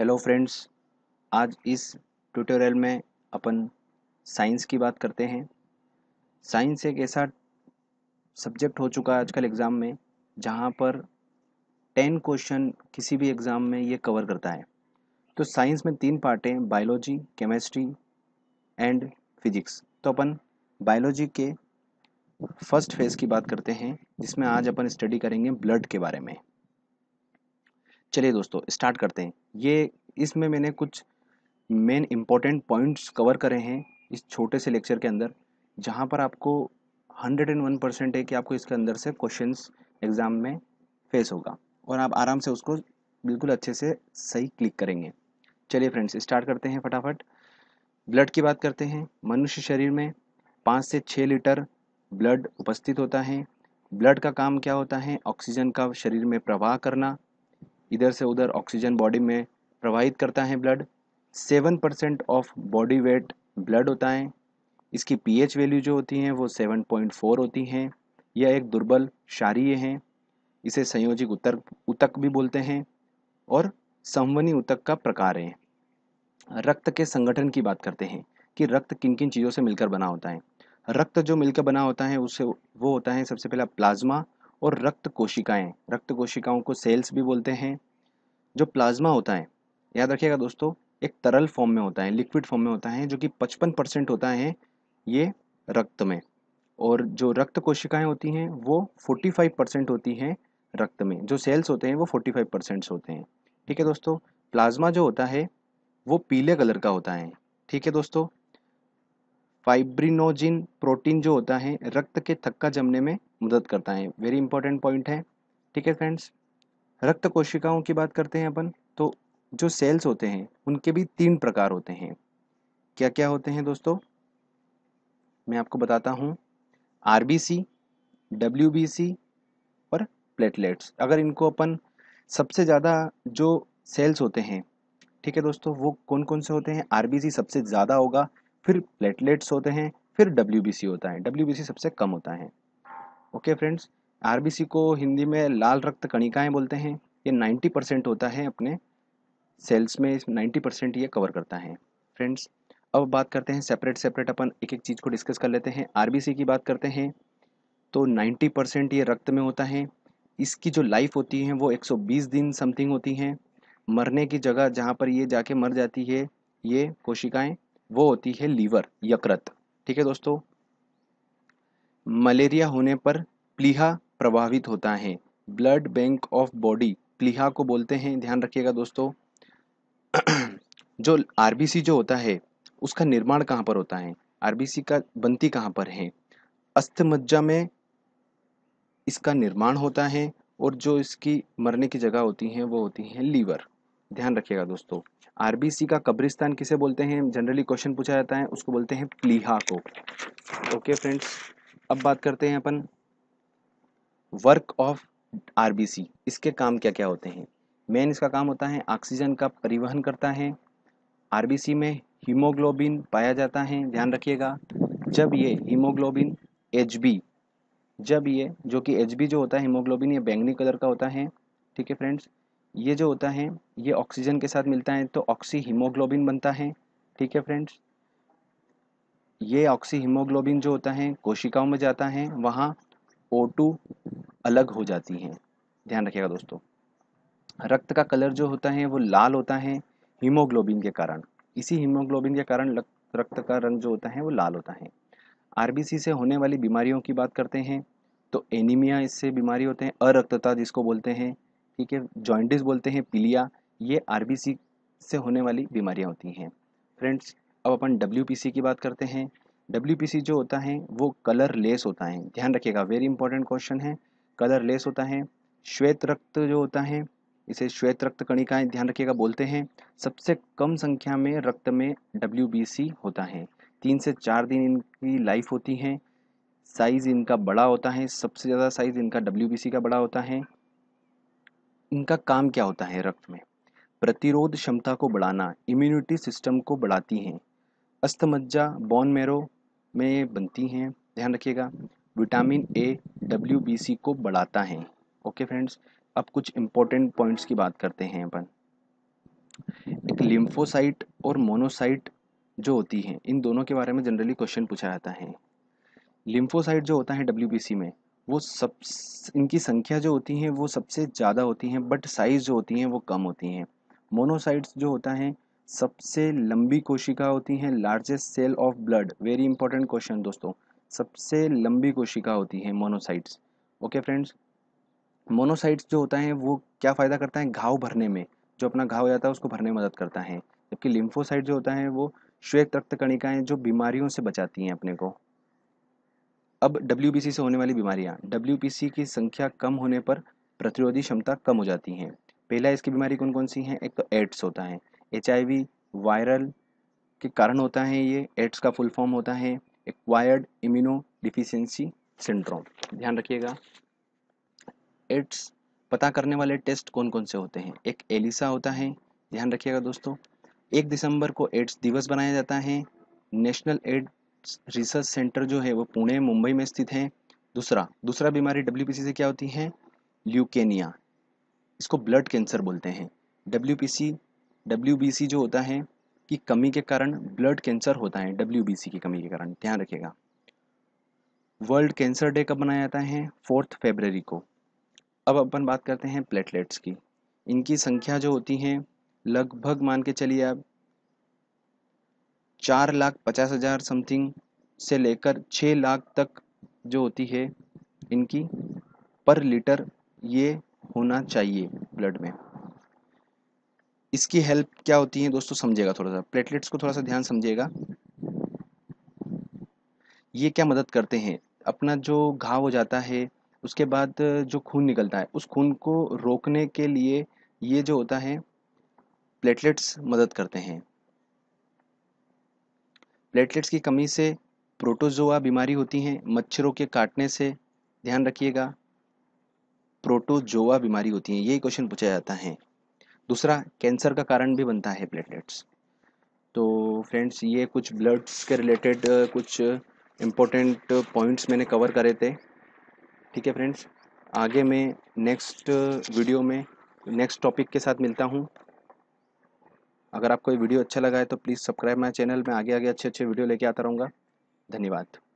hello friends आज इस tutorial में अपन साइंस की बात करते हैं साइंस एक ऐसा सब्जेक्ट हो चुका है आजकल एग्ज़ाम में जहाँ पर टेन क्वेश्चन किसी भी एग्ज़ाम में ये कवर करता है तो साइंस में तीन पार्टें बायोलॉजी केमिस्ट्री एंड फिजिक्स तो अपन बायोलॉजी के फर्स्ट फेज़ की बात करते हैं जिसमें आज अपन स्टडी करेंगे ब्लड के बारे में चलिए दोस्तों स्टार्ट करते हैं ये इसमें मैंने कुछ मेन इम्पॉर्टेंट पॉइंट्स कवर करे हैं इस छोटे से लेक्चर के अंदर जहाँ पर आपको हंड्रेड एंड वन परसेंट है कि आपको इसके अंदर से क्वेश्चन एग्ज़ाम में फेस होगा और आप आराम से उसको बिल्कुल अच्छे से सही क्लिक करेंगे चलिए फ्रेंड्स स्टार्ट करते हैं फटाफट ब्लड की बात करते हैं मनुष्य शरीर में पाँच से छः लीटर ब्लड उपस्थित होता है ब्लड का काम क्या होता है ऑक्सीजन का शरीर में प्रवाह करना इधर से उधर ऑक्सीजन बॉडी में प्रवाहित करता है blood seven percent of body weight blood होता है इसकी पीएच वैल्यू जो होती हैं वो सेवन पॉइंट फोर होती हैं यह एक दुर्बल क्षारीय है इसे संयोजिक उतर उतक भी बोलते हैं और संवनी उतक का प्रकार है रक्त के संगठन की बात करते हैं कि रक्त किन किन चीज़ों से मिलकर बना होता है रक्त जो मिलकर बना होता है उससे वो होता है सबसे पहला प्लाज्मा और रक्त कोशिकाएं रक्त कोशिकाओं को सेल्स भी बोलते हैं जो प्लाज्मा होता है याद रखिएगा दोस्तों एक तरल फॉर्म में होता है लिक्विड फॉर्म में होता है जो कि पचपन परसेंट होता है ये रक्त में और जो रक्त कोशिकाएं होती हैं वो फोर्टी फाइव परसेंट होती हैं रक्त में जो सेल्स होते हैं वो फोर्टी फाइव परसेंट होते हैं ठीक है दोस्तों प्लाज्मा जो होता है वो पीले कलर का होता है ठीक है दोस्तों फाइब्रिनोजिन प्रोटीन जो होता है रक्त के थक्का जमने में मदद करता है वेरी इंपॉर्टेंट पॉइंट है ठीक है फ्रेंड्स रक्त कोशिकाओं की बात करते हैं अपन तो जो सेल्स होते हैं उनके भी तीन प्रकार होते हैं क्या क्या होते हैं दोस्तों मैं आपको बताता हूँ R B C W B C और प्लेटलेट्स अगर इनको अपन सबसे ज़्यादा जो सेल्स होते हैं ठीक है दोस्तों वो कौन कौन से होते हैं आर बी सी सबसे ज़्यादा होगा फिर प्लेटलेट्स होते हैं फिर डब्ल्यू बी सी होता है डब्ल्यू बी सी सबसे कम होता है ओके फ्रेंड्स आरबीसी को हिंदी में लाल रक्त कणिकाएं बोलते हैं ये 90 परसेंट होता है अपने सेल्स में 90 परसेंट ये कवर करता है फ्रेंड्स अब बात करते हैं सेपरेट सेपरेट अपन एक एक चीज़ को डिस्कस कर लेते हैं आरबीसी की बात करते हैं तो 90 परसेंट ये रक्त में होता है इसकी जो लाइफ होती है वो 120 दिन समथिंग होती हैं मरने की जगह जहाँ पर ये जाके मर जाती है ये कोशिकाएँ वो होती है लीवर यकृत ठीक है दोस्तों मलेरिया होने पर प्लीहा प्रभावित होता है ब्लड बैंक ऑफ बॉडी प्लीहा को बोलते हैं ध्यान रखिएगा दोस्तों जो आरबीसी जो होता है उसका निर्माण कहाँ पर होता है आरबीसी का बनती कहाँ पर है अस्थमज्जा में इसका निर्माण होता है और जो इसकी मरने की जगह होती है वो होती है लीवर ध्यान रखिएगा दोस्तों आरबीसी का कब्रिस्तान किसे बोलते हैं जनरली क्वेश्चन पूछा जाता है उसको बोलते हैं प्लीहा को ओके फ्रेंड्स अब बात करते हैं अपन वर्क ऑफ आरबीसी इसके काम क्या क्या होते हैं मेन इसका काम होता है ऑक्सीजन का परिवहन करता है आरबीसी में हीमोग्लोबिन पाया जाता है ध्यान रखिएगा जब ये हीमोग्लोबिन एच जब ये जो कि एच जो होता है हीमोग्लोबिन ये बैंगनी कलर का होता है ठीक है फ्रेंड्स ये जो होता है ये ऑक्सीजन के साथ मिलता है तो ऑक्सी हीमोग्लोबिन बनता है ठीक है फ्रेंड्स ये ऑक्सी हिमोग्लोबिन जो होता है कोशिकाओं में जाता है वहाँ ओ अलग हो जाती हैं ध्यान रखिएगा दोस्तों रक्त का कलर जो होता है वो लाल होता है हीमोग्लोबिन के कारण इसी हीमोग्लोबिन के कारण रक्त का रंग जो होता है वो लाल होता है आरबीसी से होने वाली बीमारियों की बात करते हैं तो एनीमिया इससे बीमारी होते हैं अरक्तता जिसको बोलते हैं ठीक है जॉइंटिस बोलते हैं पीलिया ये आरबीसी से होने वाली बीमारियाँ होती हैं फ्रेंड्स अब अपन डब्ल्यू की बात करते हैं डब्ल्यू जो होता है वो कलर लेस होता है ध्यान रखिएगा वेरी इंपॉर्टेंट क्वेश्चन है कलर लेस होता है श्वेत रक्त जो होता है इसे श्वेत रक्त कणिकाएं ध्यान रखिएगा बोलते हैं सबसे कम संख्या में रक्त में डब्ल्यू होता है तीन से चार दिन इनकी लाइफ होती है साइज़ इनका बड़ा होता है सबसे ज़्यादा साइज़ इनका डब्ल्यू का बड़ा होता है इनका काम क्या होता है रक्त में प्रतिरोध क्षमता को बढ़ाना इम्यूनिटी सिस्टम को बढ़ाती हैं अस्थमज्जा बॉन मेरो में बनती हैं ध्यान रखिएगा vitamin A W B C को बढ़ाता है ओके फ्रेंड्स अब कुछ इम्पोर्टेंट पॉइंट्स की बात करते हैं अपन एक लिम्फोसाइट और मोनोसाइट जो होती हैं इन दोनों के बारे में जनरली क्वेश्चन पूछा जाता है लिम्फोसाइट जो होता है डब्ल्यू में वो सब इनकी संख्या जो होती है वो सबसे ज़्यादा होती हैं बट साइज़ जो होती हैं वो कम होती हैं मोनोसाइट्स जो होता है सबसे लंबी कोशिका होती हैं largest cell of blood very important question दोस्तों सबसे लंबी कोशिका होती है मोनोसाइट्स ओके फ्रेंड्स मोनोसाइट्स जो होता है वो क्या फ़ायदा करता है घाव भरने में जो अपना घाव हो जाता है उसको भरने में मदद करता है जबकि लिम्फोसाइट जो होता है वो श्वेत रक्त कणिकाएं जो बीमारियों से बचाती हैं अपने को अब डब्ल्यू से होने वाली बीमारियाँ डब्ल्यू की संख्या कम होने पर प्रतिरोधी क्षमता कम हो जाती है पहला इसकी बीमारी कौन कौन सी है एक तो एड्स होता है एच वायरल के कारण होता है ये एड्स का फुल फॉर्म होता है एक्वायर्ड इम्यूनो डिफिशेंसी सिंड्रोम ध्यान रखिएगा एड्स पता करने वाले टेस्ट कौन कौन से होते हैं एक एलिसा होता है ध्यान रखिएगा दोस्तों एक दिसंबर को एड्स दिवस बनाया जाता है नेशनल एड्स रिसर्च सेंटर जो है वो पुणे मुंबई में स्थित है दूसरा दूसरा बीमारी डब्ल्यू से क्या होती है ल्यूकेनिया इसको ब्लड कैंसर बोलते हैं डब्ल्यू डब्ल्यू जो होता है की कमी के कारण ब्लड कैंसर होता है डब्ल्यू की कमी के कारण ध्यान रखिएगा वर्ल्ड कैंसर डे कब मनाया जाता है फोर्थ फेबररी को अब अपन बात करते हैं प्लेटलेट्स की इनकी संख्या जो होती है लगभग मान के चलिए आप चार लाख पचास हज़ार समथिंग से लेकर छः लाख तक जो होती है इनकी पर लीटर ये होना चाहिए ब्लड में इसकी हेल्प क्या होती है दोस्तों समझेगा थोड़ा सा प्लेटलेट्स को थोड़ा सा ध्यान समझेगा ये क्या मदद करते हैं अपना जो घाव हो जाता है उसके बाद जो खून निकलता है उस खून को रोकने के लिए ये जो होता है प्लेटलेट्स मदद करते हैं प्लेटलेट्स की कमी से प्रोटोजोआ बीमारी होती है मच्छरों के काटने से ध्यान रखिएगा प्रोटोजोआ बीमारी होती है ये क्वेश्चन पूछा जाता है दूसरा कैंसर का कारण भी बनता है प्लेटलेट्स तो फ्रेंड्स ये कुछ ब्लड्स के रिलेटेड कुछ इम्पोर्टेंट पॉइंट्स मैंने कवर करे थे ठीक है फ्रेंड्स आगे मैं नेक्स्ट वीडियो में नेक्स्ट टॉपिक के साथ मिलता हूँ अगर आपको ये वीडियो अच्छा लगा है तो प्लीज़ सब्सक्राइब माई चैनल मैं आगे आगे अच्छे अच्छे वीडियो लेके आता रहूँगा धन्यवाद